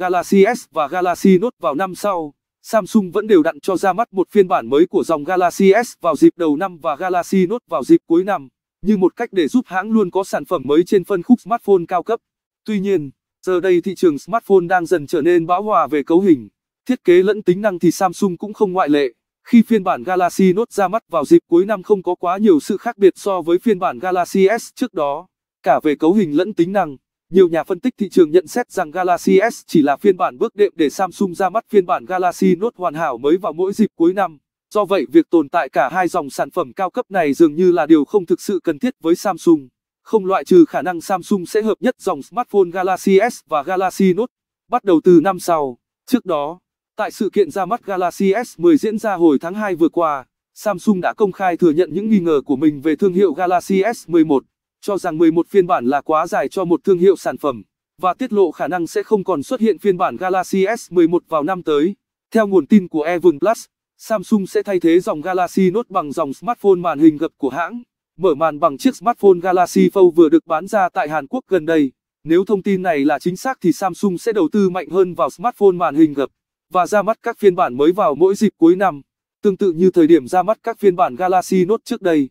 Galaxy S và Galaxy Note vào năm sau. Samsung vẫn đều đặn cho ra mắt một phiên bản mới của dòng Galaxy S vào dịp đầu năm và Galaxy Note vào dịp cuối năm, như một cách để giúp hãng luôn có sản phẩm mới trên phân khúc smartphone cao cấp. Tuy nhiên, giờ đây thị trường smartphone đang dần trở nên bão hòa về cấu hình, thiết kế lẫn tính năng thì Samsung cũng không ngoại lệ. Khi phiên bản Galaxy Note ra mắt vào dịp cuối năm không có quá nhiều sự khác biệt so với phiên bản Galaxy S trước đó, cả về cấu hình lẫn tính năng. Nhiều nhà phân tích thị trường nhận xét rằng Galaxy S chỉ là phiên bản bước đệm để Samsung ra mắt phiên bản Galaxy Note hoàn hảo mới vào mỗi dịp cuối năm. Do vậy việc tồn tại cả hai dòng sản phẩm cao cấp này dường như là điều không thực sự cần thiết với Samsung. Không loại trừ khả năng Samsung sẽ hợp nhất dòng smartphone Galaxy S và Galaxy Note bắt đầu từ năm sau. Trước đó, tại sự kiện ra mắt Galaxy S10 diễn ra hồi tháng 2 vừa qua, Samsung đã công khai thừa nhận những nghi ngờ của mình về thương hiệu Galaxy S11 cho rằng 11 phiên bản là quá dài cho một thương hiệu sản phẩm, và tiết lộ khả năng sẽ không còn xuất hiện phiên bản Galaxy S11 vào năm tới. Theo nguồn tin của Evan Plus, Samsung sẽ thay thế dòng Galaxy Note bằng dòng smartphone màn hình gập của hãng, mở màn bằng chiếc smartphone Galaxy Fold vừa được bán ra tại Hàn Quốc gần đây. Nếu thông tin này là chính xác thì Samsung sẽ đầu tư mạnh hơn vào smartphone màn hình gập và ra mắt các phiên bản mới vào mỗi dịp cuối năm, tương tự như thời điểm ra mắt các phiên bản Galaxy Note trước đây.